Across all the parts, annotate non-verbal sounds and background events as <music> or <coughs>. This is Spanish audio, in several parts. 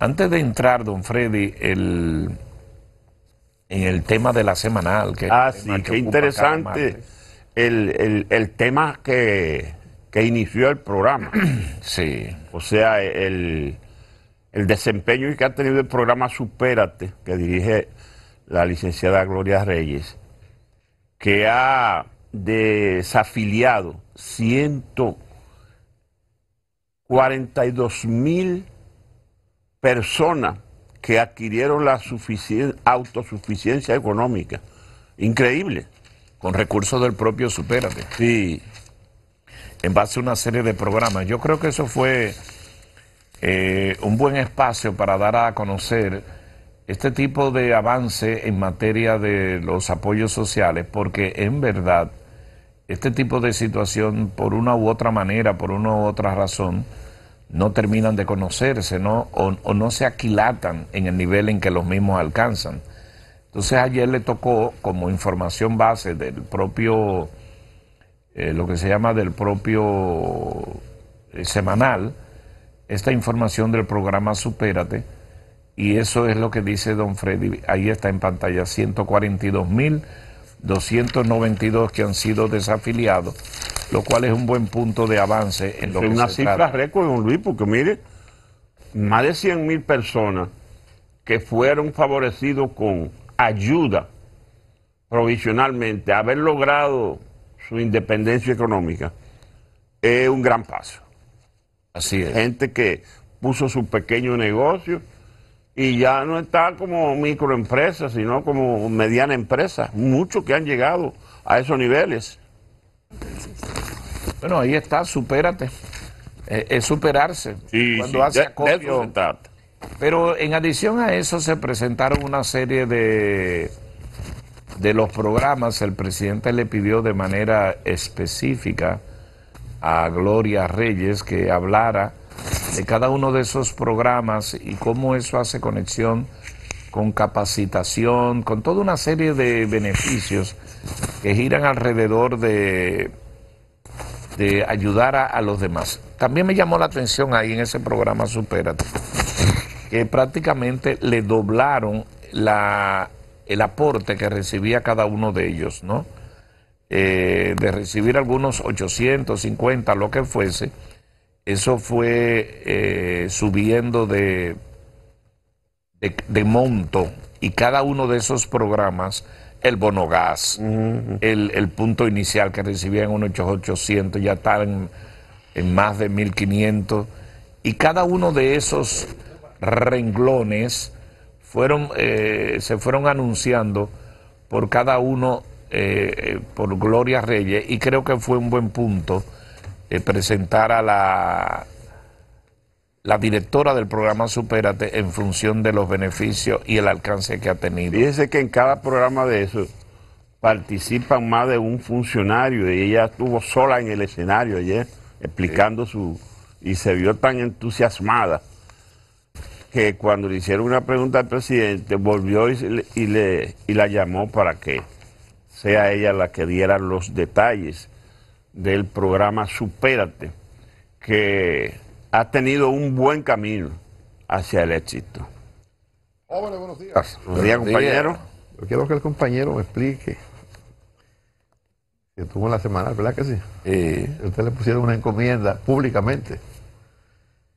Antes de entrar, don Freddy, el, en el tema de la semanal. Que ah, sí, qué interesante el, tema que, inició el programa. <clears throat> sí. O sea, el, el desempeño que ha tenido el programa Supérate, que dirige la licenciada Gloria Reyes, que ha desafiliado 142 mil personas que adquirieron la autosuficiencia económica. Increíble. Con recursos del propio Supérate. Sí. En base a una serie de programas. Yo creo que eso fue eh, un buen espacio para dar a conocer este tipo de avance en materia de los apoyos sociales, porque en verdad este tipo de situación, por una u otra manera, por una u otra razón, no terminan de conocerse ¿no? O, no se aquilatan en el nivel en que los mismos alcanzan. Entonces ayer le tocó como información base del propio, eh, lo que se llama del propio eh, semanal, esta información del programa Supérate, y eso es lo que dice don Freddy, ahí está en pantalla, 142.292 que han sido desafiliados lo cual es un buen punto de avance en lo es una cifra récord, don Luis, porque mire, más de 100 mil personas que fueron favorecidos con ayuda provisionalmente, haber logrado su independencia económica, es un gran paso. Así es. Gente que puso su pequeño negocio y ya no está como microempresa, sino como mediana empresa. Muchos que han llegado a esos niveles. Bueno, ahí está, supérate. es superarse. Sí, cuando hace acopio. Pero en adición a eso se presentaron una serie de, de los programas. El presidente le pidió de manera específica a Gloria Reyes que hablara de cada uno de esos programas y cómo eso hace conexión con capacitación, con toda una serie de beneficios que giran alrededor de de ayudar a, los demás. También me llamó la atención ahí en ese programa Superate, que prácticamente le doblaron la, el aporte que recibía cada uno de ellos, ¿no? Eh, de recibir algunos 850, lo que fuese, eso fue eh, subiendo de, de monto y cada uno de esos programas el bonogás, el, punto inicial que recibían unos ochocientos ya están en, más de 1500 y cada uno de esos renglones fueron eh, se fueron anunciando por cada uno eh, eh, por Gloria Reyes y creo que fue un buen punto presentar a la la directora del programa Supérate en función de los beneficios y el alcance que ha tenido. Fíjese que en cada programa de eso participan más de un funcionario y ella estuvo sola en el escenario ayer explicando su... y se vio tan entusiasmada que cuando le hicieron una pregunta al presidente volvió y, y, la llamó para que sea ella la que diera los detalles del programa Supérate, que ha tenido un buen camino hacia el éxito. buenos días. Buenos días, compañero. Yo quiero que el compañero me explique que tuvo la semana, ¿verdad que sí? Usted le pusieron una encomienda públicamente.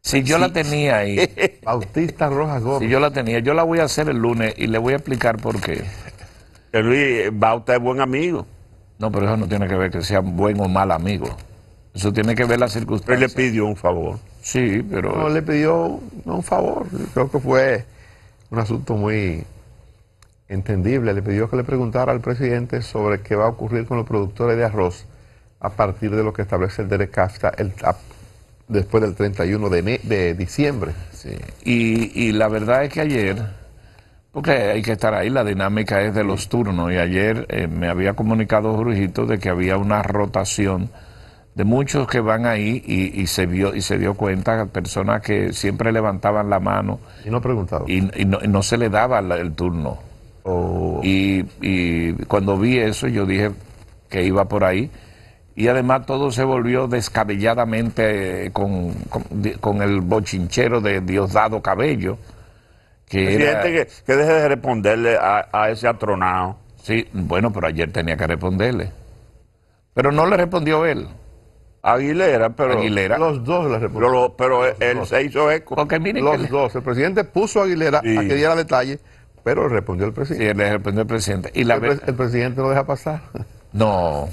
Si yo la tenía ahí. <laughs> Bautista Rojas Gómez. Si yo la tenía, yo la voy a hacer el lunes y le voy a explicar por qué. Luis, Bauta es buen amigo. No, pero eso no tiene que ver que sea buen o mal amigo. Eso tiene que ver la circunstancia. Él le pidió un favor. Sí, pero... No, le pidió un favor, creo que fue un asunto muy entendible. Le pidió que le preguntara al presidente sobre qué va a ocurrir con los productores de arroz a partir de lo que establece el Cafta el, después del 31 de, de diciembre. Sí. Y, la verdad es que ayer, porque hay que estar ahí, la dinámica es de los turnos, y ayer eh, me había comunicado Jorgito de que había una rotación de muchos que van ahí y, y, se vio y se dio cuenta personas que siempre levantaban la mano y no preguntaban y, no, se le daba el turno oh. y, cuando vi eso yo dije que iba por ahí y además todo se volvió descabelladamente eh, con, el bochinchero de Diosdado Cabello que que, deje de responderle a, a ese atronado sí bueno pero ayer tenía que responderle pero no le respondió él Aguilera, pero los dos la Pero, pero él se hizo eco. los dos. El presidente puso a Aguilera a que diera detalle, pero respondió el presidente. el presidente. Y el, presidente lo deja pasar. <laughs> No.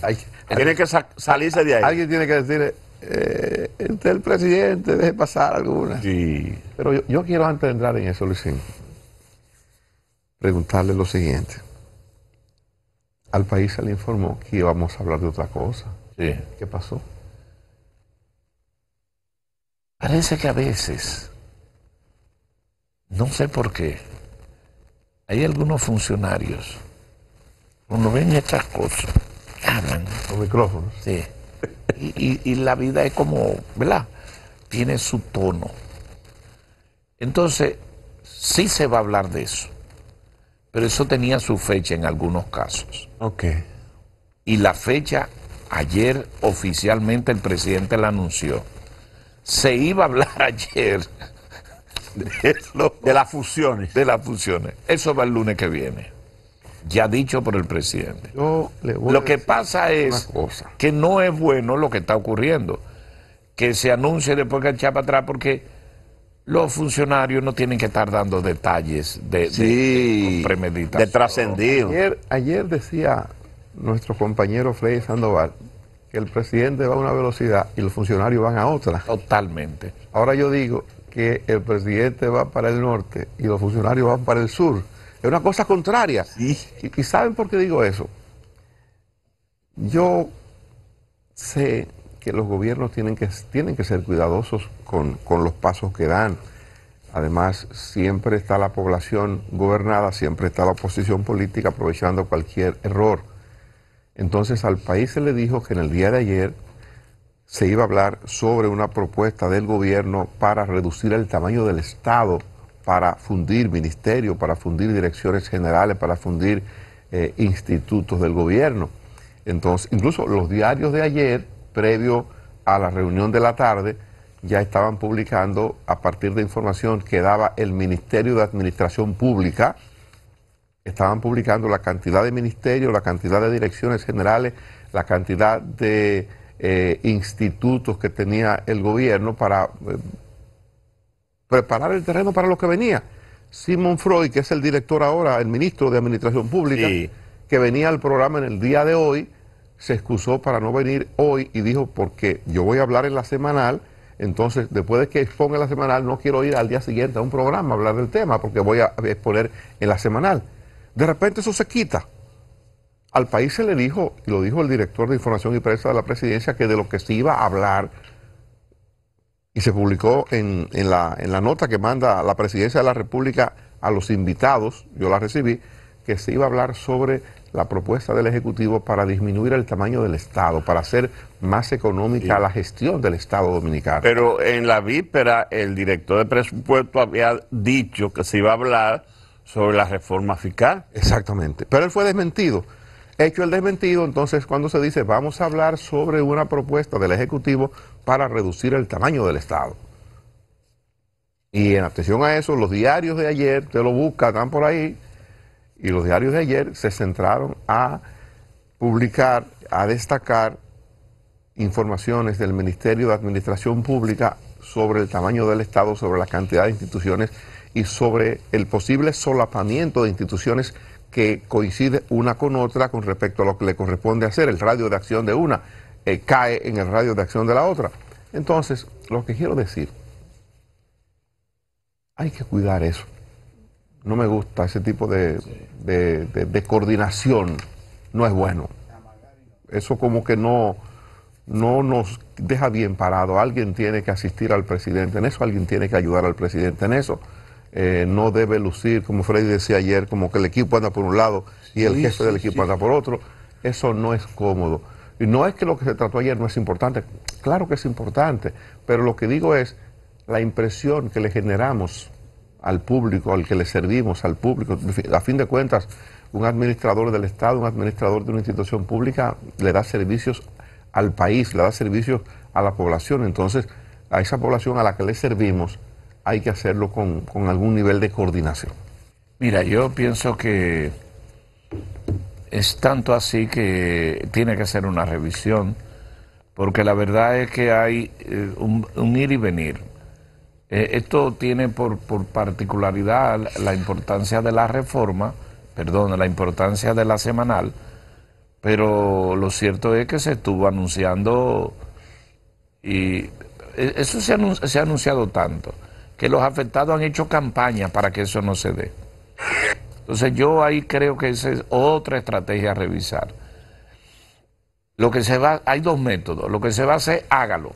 tiene que salirse de ahí. Alguien tiene que decir eh, este el presidente, deje pasar alguna. Sí. Pero yo, quiero antes de entrar en eso, Luisín, preguntarle lo siguiente. Al país se le informó que íbamos a hablar de otra cosa. Sí. ¿Qué pasó? Parece que a veces, no sé por qué, hay algunos funcionarios, cuando ven estas cosas, hablan. Los micrófonos. Sí. Y, la vida es como, ¿verdad? Tiene su tono. Entonces, sí se va a hablar de eso. Pero eso tenía su fecha en algunos casos. Ok. Y la fecha, ayer oficialmente el presidente la anunció se iba a hablar <laughs> ayer de, las fusiones. De las fusiones. Eso va el lunes que viene. Ya dicho por el presidente. lo que pasa es que no es bueno lo que está ocurriendo. Que se anuncie después que el para atrás porque los funcionarios no tienen que estar dando detalles de, sí, de, trascendido. Ayer, ayer decía nuestro compañero Freddy Sandoval que el presidente va a una velocidad y los funcionarios van a otra. Totalmente. Ahora yo digo que el presidente va para el norte y los funcionarios van para el sur. Es una cosa contraria. Y, ¿saben por qué digo eso? Yo sé que los gobiernos tienen que, tienen que ser cuidadosos con, con, los pasos que dan. Además, siempre está la población gobernada, siempre está la oposición política aprovechando cualquier error. Entonces al país se le dijo que en el día de ayer se iba a hablar sobre una propuesta del gobierno para reducir el tamaño del Estado, para fundir ministerios, para fundir direcciones generales, para fundir eh, institutos del gobierno. Entonces, incluso los diarios de ayer, previo a la reunión de la tarde, ya estaban publicando a partir de información que daba el Ministerio de Administración Pública, estaban publicando la cantidad de ministerios, la cantidad de direcciones generales, la cantidad de eh, institutos que tenía el gobierno para eh, preparar el terreno para lo que venía. Simon Freud, que es el director ahora, el ministro de Administración Pública, que venía al programa en el día de hoy, se excusó para no venir hoy y dijo, porque yo voy a hablar en la semanal, entonces después de que exponga la semanal, no quiero ir al día siguiente a un programa a hablar del tema, porque voy a exponer en la semanal. De repente eso se quita. Al país se le dijo, y lo dijo el director de Información y Prensa de la Presidencia, que de lo que se iba a hablar, y se publicó en, la, nota que manda la Presidencia de la República a los invitados, yo la recibí, que se iba a hablar sobre la propuesta del Ejecutivo para disminuir el tamaño del Estado, para hacer más económica la gestión del Estado dominicano. Pero en la víspera el director de presupuesto había dicho que se iba a hablar sobre la reforma fiscal. Exactamente. Pero él fue desmentido. Hecho el desmentido, entonces cuando se dice vamos a hablar sobre una propuesta del Ejecutivo para reducir el tamaño del Estado. Y en atención a eso, los diarios de ayer, te lo busca, están por ahí, y los diarios de ayer se centraron a publicar, a destacar informaciones del Ministerio de Administración Pública sobre el tamaño del Estado, sobre la cantidad de instituciones y sobre el posible solapamiento de instituciones que coincide una con otra con respecto a lo que le corresponde hacer. El radio de acción de una eh, cae en el radio de acción de la otra. Entonces, lo que quiero decir, hay que cuidar eso. No me gusta ese tipo de, coordinación, no es bueno. Eso como que no nos deja bien parado. Alguien tiene que asistir al presidente en eso, alguien tiene que ayudar al presidente en eso. Eh, no debe lucir, como Freddy decía ayer, como que el equipo anda por un lado y el jefe del equipo anda por otro. Eso no es cómodo. Y no es que lo que se trató ayer no es importante, claro que es importante, pero lo que digo es la impresión que le generamos al público, al que le servimos, al público. A fin de cuentas, un administrador del Estado, un administrador de una institución pública, le da servicios al país, le da servicios a la población. Entonces, a esa población a la que le servimos, hay que hacerlo con, algún nivel de coordinación. Mira, yo pienso que es tanto así que tiene que ser una revisión, porque la verdad es que hay eh, un, ir y venir. Eh, esto tiene por, particularidad la importancia de la reforma, perdón, la importancia de la semanal, pero lo cierto es que se estuvo anunciando y e, eso se ha anunciado tanto que los afectados han hecho campaña para que eso no se dé. Entonces yo ahí creo que esa es otra estrategia a revisar. Lo que se va, hay dos métodos. Lo que se va a hacer, hágalo.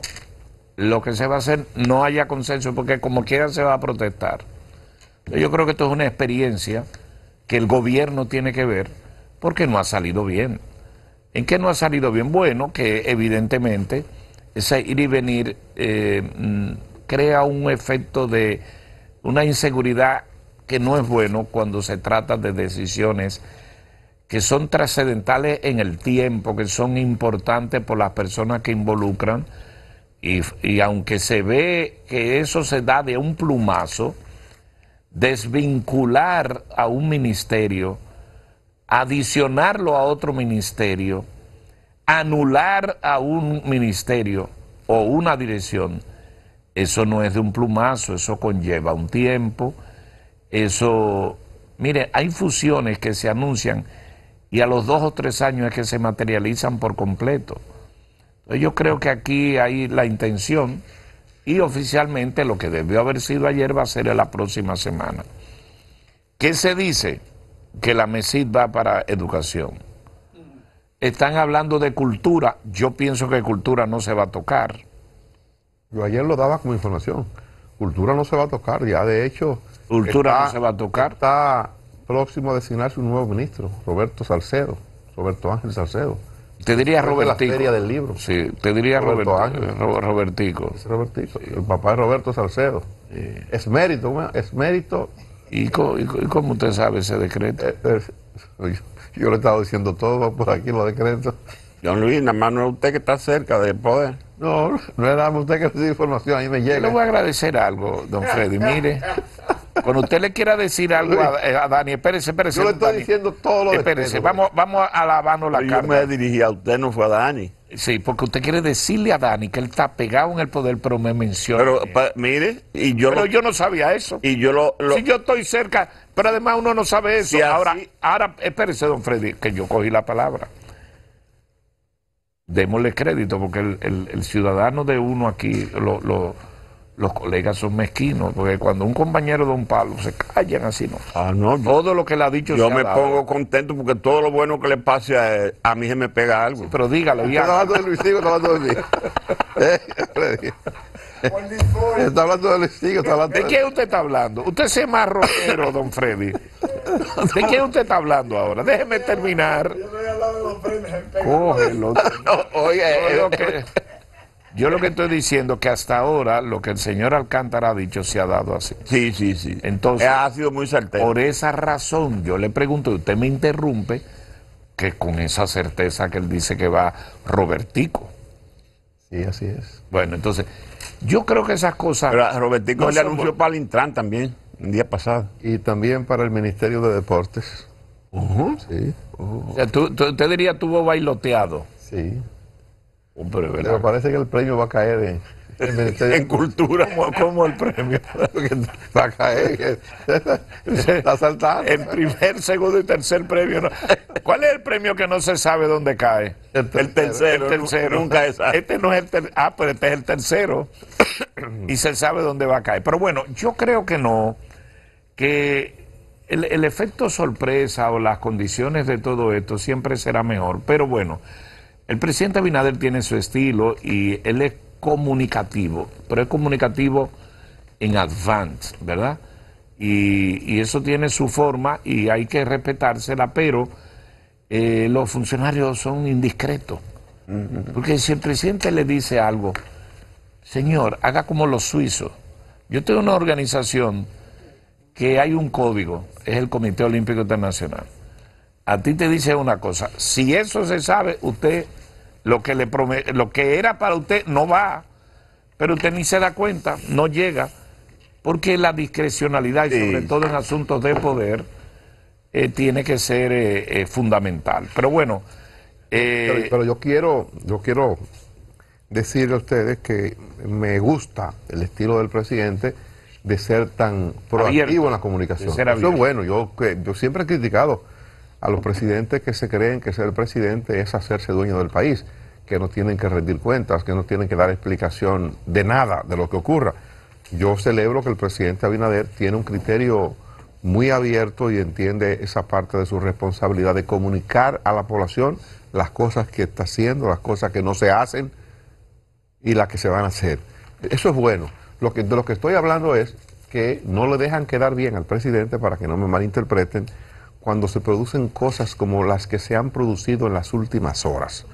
Lo que se va a hacer, no haya consenso, porque como quiera se va a protestar. Yo creo que esto es una experiencia que el gobierno tiene que ver, porque no ha salido bien. ¿En qué no ha salido bien? Bueno, que evidentemente ese ir y venir eh, mm, crea un efecto de una inseguridad que no es bueno cuando se trata de decisiones que son trascendentales en el tiempo, que son importantes por las personas que involucran, y, aunque se ve que eso se da de un plumazo, desvincular a un ministerio, adicionarlo a otro ministerio, anular a un ministerio o una dirección, eso no es de un plumazo, eso conlleva un tiempo. Eso, mire, hay fusiones que se anuncian y a los dos o tres años es que se materializan por completo. yo creo que aquí hay la intención y oficialmente lo que debió haber sido ayer va a ser la próxima semana. ¿Qué se dice? Que la MESID va para educación. Están hablando de cultura, yo pienso que cultura no se va a tocar yo ayer lo daba como información. Cultura no se va a tocar, ya de hecho. Cultura no se va a tocar. Está próximo a designarse un nuevo ministro, Roberto Salcedo, Roberto Ángel Salcedo. Te diría Robertico. La feria del libro. Sí, te diría Roberto, Roberto Ángel. Eh, Robertico. Robertico. El papá de Roberto Salcedo. Eh. Es mérito, es mérito. ¿Y, cómo, usted sabe ese decreto? Eh, yo, le he estado diciendo todo por aquí, los decretos. Don Luis, nada más no es usted que está cerca del poder. No, no era usted que dio información, ahí me llega. Yo le voy a agradecer algo, don Freddy. Mire, cuando usted le quiera decir algo a, eh, Dani, espérese, espérese. Yo le estoy diciendo todo lo que. Espérese, vamos, vamos a lavarnos la cara. Yo me dirigí a usted, no fue a Dani. Sí, porque usted quiere decirle a Dani que él está pegado en el poder, pero me menciona. Pero mire, y yo. Pero yo no sabía eso. Y yo lo, Si yo estoy cerca, pero además uno no sabe eso. ahora, ahora, espérese, don Freddy, que yo cogí la palabra démosle crédito, porque el, el, ciudadano de uno aquí, los colegas son mezquinos, porque cuando un compañero don un palo, se callan así, ¿no? Ah, todo lo que le ha dicho Yo me pongo contento porque todo lo bueno que le pase a, mí se me pega algo. pero dígalo, ya. Está hablando de <laughs> eh, Luisigo, está hablando de está hablando de está hablando de... ¿De qué usted está hablando? Usted se es don Freddy. <laughs> ¿De qué usted está hablando ahora? Déjeme terminar. Yo no de los <laughs> oye, eh, yo, lo que estoy diciendo es que hasta ahora lo que el señor Alcántara ha dicho se ha dado así. Sí, sí, sí. Entonces, ha sido muy Por esa razón, yo le pregunto, y usted me interrumpe, que con esa certeza que él dice que va Robertico. Sí, así es. Bueno, entonces, yo creo que esas cosas. Robertico le anunció para también. El día pasado. Y también para el Ministerio de Deportes. Sí. usted diría tuvo bailoteado. Sí. Pero parece que el premio va a caer en, <laughs> cultura. como, el premio? <laughs> va a caer. Está saltando. El primer, segundo y tercer premio. ¿Cuál es el premio que no se sabe dónde cae? El tercero. Nunca es. Este no es el tercero. Ah, pero este es el tercero. <coughs> y se sabe dónde va a caer. Pero bueno, yo creo que no que el, efecto sorpresa o las condiciones de todo esto siempre será mejor. Pero bueno, el presidente Abinader tiene su estilo y él es comunicativo, pero es comunicativo en advance, ¿verdad? Y, eso tiene su forma y hay que respetársela, pero eh, los funcionarios son indiscretos. Porque si el presidente le dice algo, señor, haga como los suizos. Yo tengo una organización que hay un código, es el Comité Olímpico Internacional. A ti te dice una cosa, si eso se sabe, usted lo que le promete lo que era para usted no va, pero usted ni se da cuenta, no llega, porque la discrecionalidad y sobre todo en asuntos de poder eh, tiene que ser eh, eh, fundamental. Pero bueno, pero, yo quiero, yo quiero decirle a ustedes que me gusta el estilo del presidente de ser tan proactivo en la comunicación. Eso es bueno. Yo, yo siempre he criticado a los presidentes que se creen que ser presidente es hacerse dueño del país, que no tienen que rendir cuentas, que no tienen que dar explicación de nada de lo que ocurra. Yo celebro que el presidente Abinader tiene un criterio muy abierto y entiende esa parte de su responsabilidad de comunicar a la población las cosas que está haciendo, las cosas que no se hacen y las que se van a hacer. Eso es bueno que, de lo que estoy hablando es que no le dejan quedar bien al presidente para que no me malinterpreten cuando se producen cosas como las que se han producido en las últimas horas.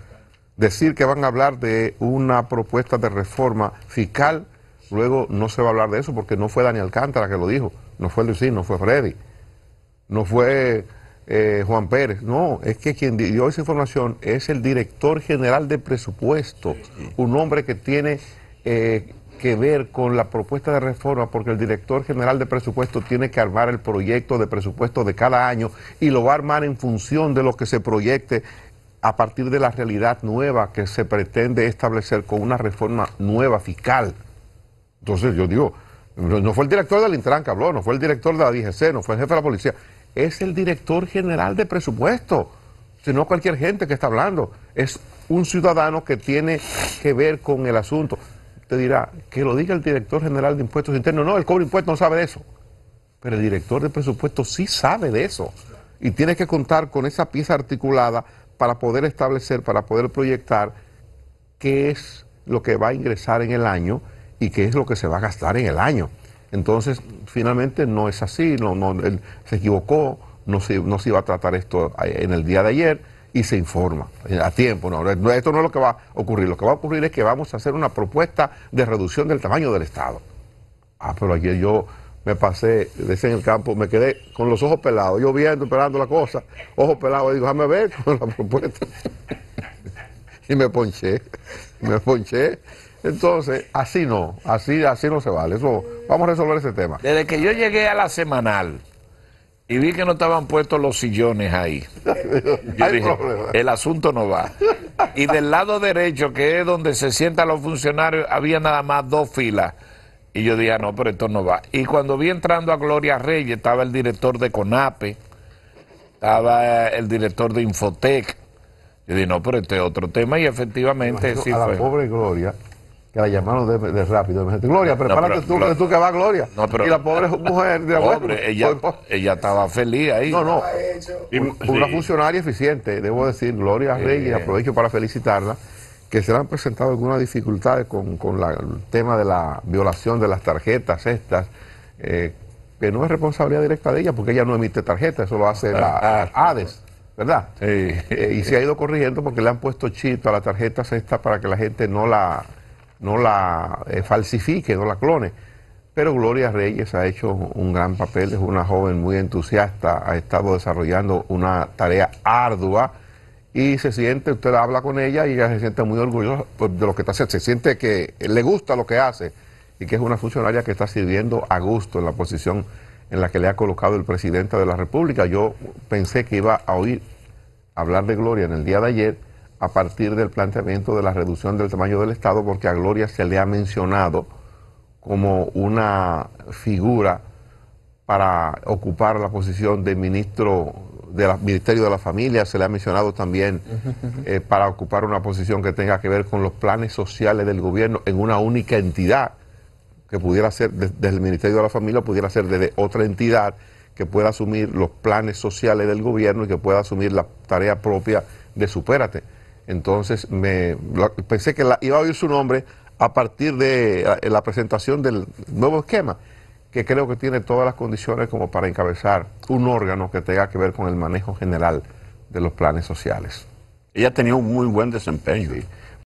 Decir que van a hablar de una propuesta de reforma fiscal, luego no se va a hablar de eso porque no fue Daniel Alcántara que lo dijo, no fue Luisín, no fue Freddy, no fue eh, Juan Pérez. No, es que quien dio esa información es el director general de presupuesto, un hombre que tiene eh, que ver con la propuesta de reforma porque el director general de presupuesto tiene que armar el proyecto de presupuesto de cada año y lo va a armar en función de lo que se proyecte a partir de la realidad nueva que se pretende establecer con una reforma nueva fiscal. Entonces yo digo, no fue el director del Intran que habló, no fue el director de la DGC, no fue el jefe de la policía, es el director general de presupuesto, sino cualquier gente que está hablando, es un ciudadano que tiene que ver con el asunto. Te dirá, que lo diga el director general de impuestos internos. No, el cobro impuestos no sabe de eso. Pero el director de presupuesto sí sabe de eso. Y tiene que contar con esa pieza articulada para poder establecer, para poder proyectar qué es lo que va a ingresar en el año y qué es lo que se va a gastar en el año. Entonces, finalmente no es así, no, se equivocó, no no se iba a tratar esto eh, en el día de ayer y se informa eh, a tiempo. No, esto no es lo que va a ocurrir. Lo que va a ocurrir es que vamos a hacer una propuesta de reducción del tamaño del Estado. Ah, pero ayer yo me pasé, desde en el campo, me quedé con los ojos pelados, yo viendo, esperando la cosa, ojos pelado digo, déjame ver <laughs> con la propuesta. <laughs> y me ponché, me ponché. Entonces, así no, así, así no se vale. Eso, vamos a resolver ese tema. Desde que yo llegué a la semanal, y vi que no estaban puestos los sillones ahí. <laughs> Yo dije, el asunto no va. Y del lado derecho, que es donde se sientan los funcionarios, había nada más dos filas. Y yo dije, ah, no, pero esto no va. Y cuando vi entrando a Gloria Reyes, estaba el director de CONAPE, estaba eh, el director de Infotec. Yo dije, no, pero este es otro tema y efectivamente sí la fue. pobre Gloria que la llamaron de, de rápido. Me Gloria, prepárate tú, que tú que vas, Gloria. y la pobre <laughs> mujer, de pues, pues, pues". ella, estaba feliz ahí. No, no. una funcionaria eficiente, debo decir, Gloria Rey, y aprovecho para felicitarla, que se le han presentado algunas dificultades con, el tema de la violación de las tarjetas estas. Eh, que no es responsabilidad directa de ella, porque ella no emite tarjetas, eso lo hace la ah, ah, ah. ADES, ¿verdad? Sí. Eh, y se ha ido corrigiendo porque le han puesto chito a las tarjetas estas para que la gente no la no la eh, falsifique, no la clone. Pero Gloria Reyes ha hecho un gran papel, es una joven muy entusiasta, ha estado desarrollando una tarea ardua y se siente, usted habla con ella y ella se siente muy orgullosa pues, de lo que está haciendo, se siente que le gusta lo que hace y que es una funcionaria que está sirviendo a gusto en la posición en la que le ha colocado el presidente de la República. Yo pensé que iba a oír hablar de Gloria en el día de ayer a partir del planteamiento de la reducción del tamaño del Estado, porque a Gloria se le ha mencionado como una figura para ocupar la posición de ministro del Ministerio de la Familia, se le ha mencionado también eh, para ocupar una posición que tenga que ver con los planes sociales del gobierno en una única entidad, que pudiera ser desde, desde el Ministerio de la Familia, pudiera ser desde otra entidad que pueda asumir los planes sociales del gobierno y que pueda asumir la tarea propia de Supérate. Entonces me, pensé que iba a oír su nombre a partir de la, presentación del nuevo esquema, que creo que tiene todas las condiciones como para encabezar un órgano que tenga que ver con el manejo general de los planes sociales. Ella tenía un muy buen desempeño.